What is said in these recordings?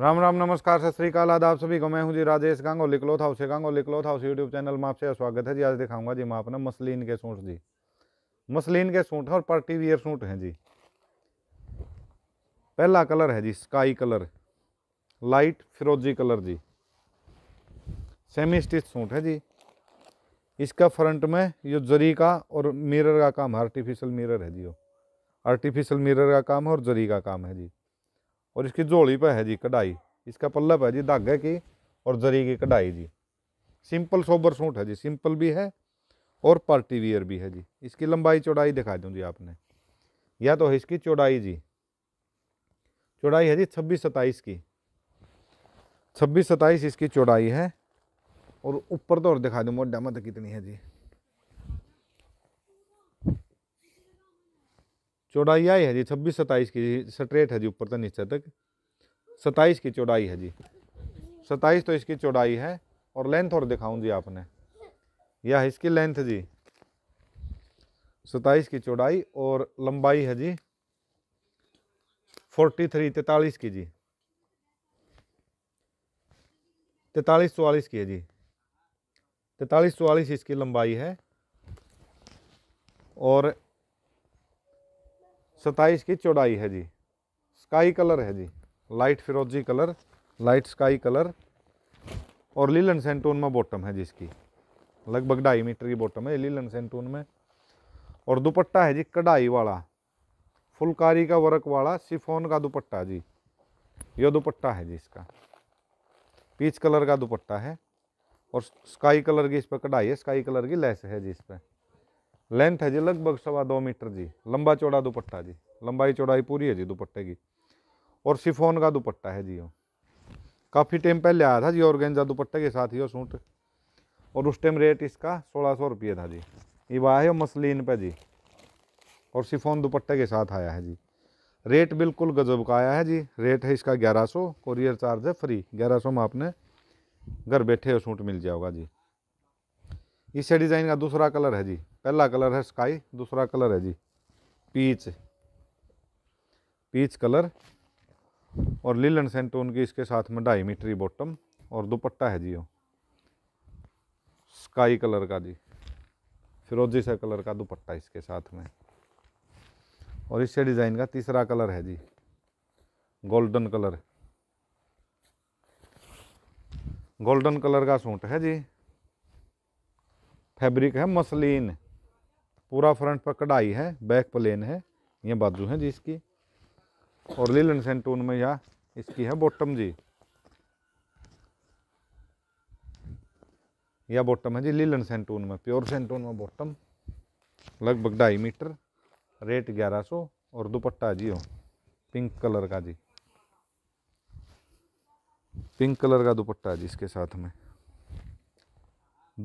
राम राम नमस्कार सत श्रीकाल आदाब सभी को मैं हूं जी राजेश गांग और लिखलो था उसे गांग और था उस यूट्यूब चैनल में आपसे स्वागत है जी आज दिखाऊंगा जी मैं अपना मसलिन के सूट जी मसलिन के सूट और पार्टी वियर सूट हैं जी पहला कलर है जी स्काई कलर लाइट फिरोजी कलर जी सेमी स्टिच सूट है जी इसका फ्रंट में ये जरी का और मिरर का काम आर्टिफिशियल मिरर है जी वो आर्टिफिशियल मिरर का काम है और जरी का काम है जी और इसकी झोली पर है जी कढ़ाई इसका पल्ला है जी धागे की और जरी की कढ़ाई जी सिंपल सोबर सूट है जी सिंपल भी है और पार्टी वियर भी है जी इसकी लंबाई चौड़ाई दिखा दूँ जी आपने या तो है इसकी चौड़ाई जी चौड़ाई है जी छब्बीस सताईस की छब्बीस सताईस इसकी चौड़ाई है और ऊपर तो और दिखा दूँ मोडा मत कितनी है जी चौड़ाई आई है जी छब्बीस सताईस की जी स्ट्रेट है जी ऊपर तक नीचे तक सताईस की चौड़ाई है जी सताईस तो इसकी चौड़ाई है और लेंथ और दिखाऊं जी आपने यह इसकी लेंथ जी सताईस की चौड़ाई और लंबाई है जी फोर्टी थ्री तैतालीस की जी तैतालीस चौवालीस की है जी तैतालीस चौवालीस इसकी लंबाई है और सताईस की चौड़ाई है जी स्काई कलर है जी लाइट फिरोजी कलर लाइट स्काई कलर और लीलन सेंटून में बॉटम है जिसकी लगभग ढाई मीटर की बॉटम है लीलन सेंटून में और दुपट्टा है जी कढ़ाई वाला फुलकारी का वर्क वाला सिफोन का दुपट्टा जी यह दुपट्टा है जी इसका पीच कलर का दुपट्टा है और स्काई कलर की इस पर कढ़ाई है स्काई कलर की लेस है जी इस पर लेंथ है जी लगभग सवा दो मीटर जी लंबा चौड़ा दुपट्टा जी लंबाई चौड़ाई पूरी है जी दुपट्टे की और शिफोन का दुपट्टा है जी काफ़ी टाइम पहले आया था जी गेंजा दुपट्टे के साथ ही वो सूट और उस टाइम रेट इसका सोलह सौ रुपये था जी ये वाह है मसलिन पे जी और शिफोन दुपट्टे के साथ आया है जी रेट बिल्कुल गजब का आया है जी रेट है इसका ग्यारह सौ कोरियर चार्ज है फ्री ग्यारह सौ में आपने घर बैठे सूट मिल जाएगा जी इसे डिज़ाइन का दूसरा कलर है जी पहला कलर है स्काई दूसरा कलर है जी पीच पीच कलर और लीलन सेंटोन की इसके साथ में ढाई मीटरी बॉटम और दुपट्टा है जी वो स्काई कलर का जी फिरोजी सा कलर का दुपट्टा इसके साथ में और इससे डिज़ाइन का तीसरा कलर है जी गोल्डन कलर गोल्डन कलर का सूट है जी फैब्रिक है मसलिन पूरा फ्रंट पर कढ़ाई है बैक प्लेन है ये बाजू है जी इसकी और लीलन सेंटून में यह इसकी है बॉटम जी यह बॉटम है जी लीलन सेंटून में प्योर सेंटून में बॉटम लगभग ढाई मीटर रेट ग्यारह सौ और दुपट्टा जी हो पिंक कलर का जी पिंक कलर का दुपट्टा जी इसके साथ में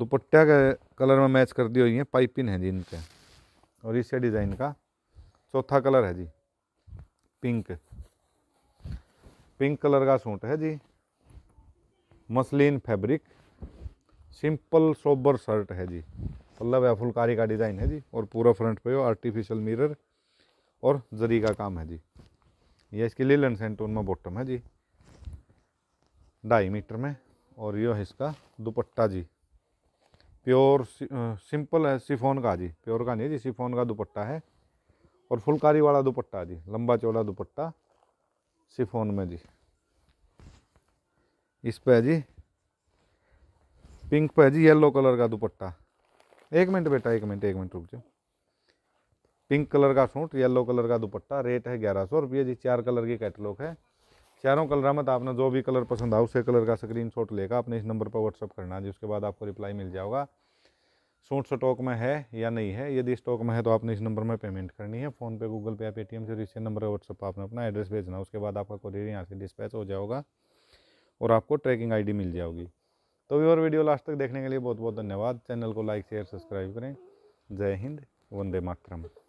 दुपट्टा के कलर में मैच कर दी हुई है पाइपिन है जी इनके और इसे डिज़ाइन का चौथा कलर है जी पिंक पिंक कलर का सूट है जी muslin fabric simple sober shirt है जी पल्लव या फुलकारी का डिज़ाइन है जी और पूरा फ्रंट पे हो आर्टिफिशियल मिरर और जरी का काम है जी ये इसकी लीलन सेंटोन में बॉटम है जी ढाई मीटर में और यह इसका दुपट्टा जी प्योर सिंपल है सिफोन का जी प्योर का नहीं जी सिफोन का दुपट्टा है और फुलकारी वाला दुपट्टा जी लंबा चौड़ा दुपट्टा सिफोन में जी इस पे है जी पिंक पे है जी येलो कलर का दुपट्टा एक मिनट बेटा एक मिनट एक मिनट रुक जाओ पिंक कलर का सूट येलो कलर का दुपट्टा रेट है ग्यारह सौ रुपये जी चार कलर की कैटलॉग है चारों कलर मत आपने जो भी कलर पसंद आ उसे कलर का स्क्रीन शॉट लेगा आपने इस नंबर पर व्हाट्सअप करना है जिसके बाद आपको रिप्लाई मिल जाएगा सूट स्टॉक में है या नहीं है यदि स्टॉक में है तो आपने इस नंबर में पेमेंट करनी है फ़ोनपे गूगल पे या पेटीएम से इसी नंबर पर व्हाट्सअप पर आपने अपना एड्रेस भेजना उसके बाद आपका कोरियर यहाँ से डिस्पैच हो जाएगा और आपको ट्रैकिंग आई मिल जाएगी तो व्यूअर वीडियो लास्ट तक देखने के लिए बहुत बहुत धन्यवाद चैनल को लाइक शेयर सब्सक्राइब करें जय हिंद वंदे मातरम